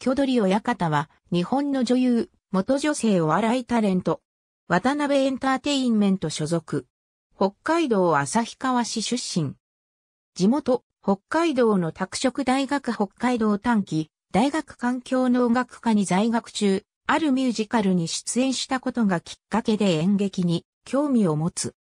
巨鳥親方は、日本の女優、元女性お笑いタレント、渡辺エンターテインメント所属。北海道旭川市出身。地元、北海道の拓殖大学北海道短期、大学環境農学科に在学中、あるミュージカルに出演したことがきっかけで演劇に興味を持つ。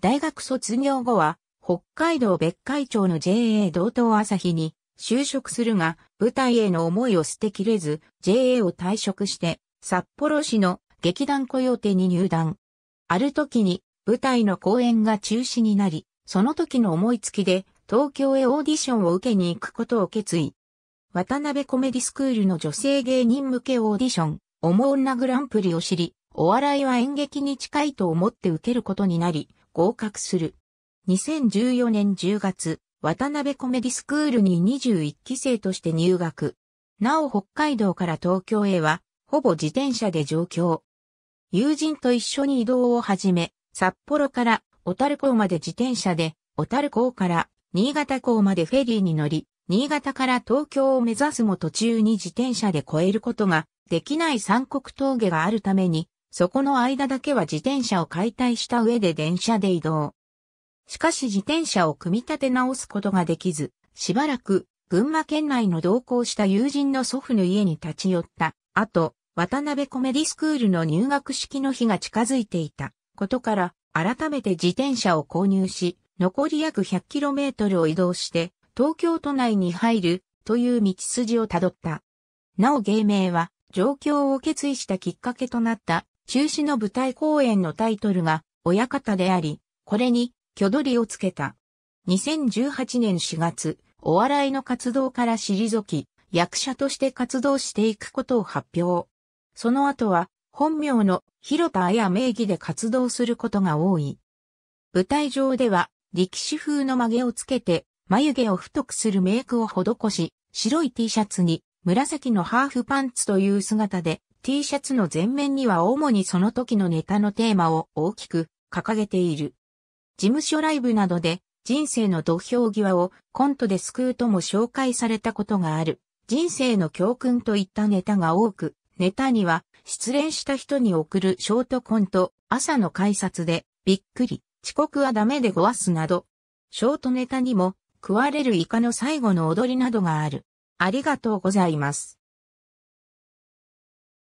大学卒業後は、北海道別海町の JA 道東朝日に就職するが、舞台への思いを捨てきれず、JA を退職して、札幌市の劇団雇用手に入団。ある時に、舞台の公演が中止になり、その時の思いつきで、東京へオーディションを受けに行くことを決意。渡辺コメディスクールの女性芸人向けオーディション、おも女グランプリを知り、お笑いは演劇に近いと思って受けることになり、合格する。2014年10月、渡辺コメディスクールに21期生として入学。なお北海道から東京へは、ほぼ自転車で上京。友人と一緒に移動を始め、札幌から小樽港まで自転車で、小樽港から新潟港までフェリーに乗り、新潟から東京を目指すも途中に自転車で越えることができない三国峠があるために、そこの間だけは自転車を解体した上で電車で移動。しかし自転車を組み立て直すことができず、しばらく群馬県内の同行した友人の祖父の家に立ち寄った。あと、渡辺コメディスクールの入学式の日が近づいていたことから、改めて自転車を購入し、残り約 100km を移動して、東京都内に入るという道筋をたどった。なお芸名は、状況を決意したきっかけとなった、中止の舞台公演のタイトルが、親方であり、これに、挙取りをつけた。2018年4月、お笑いの活動から退き、役者として活動していくことを発表。その後は、本名の広田綾名義で活動することが多い。舞台上では、力士風の曲げをつけて、眉毛を太くするメイクを施し、白い T シャツに紫のハーフパンツという姿で、T シャツの前面には主にその時のネタのテーマを大きく掲げている。事務所ライブなどで人生の土俵際をコントで救うとも紹介されたことがある。人生の教訓といったネタが多く、ネタには失恋した人に送るショートコント、朝の改札でびっくり、遅刻はダメでごわすなど、ショートネタにも食われるイカの最後の踊りなどがある。ありがとうございます。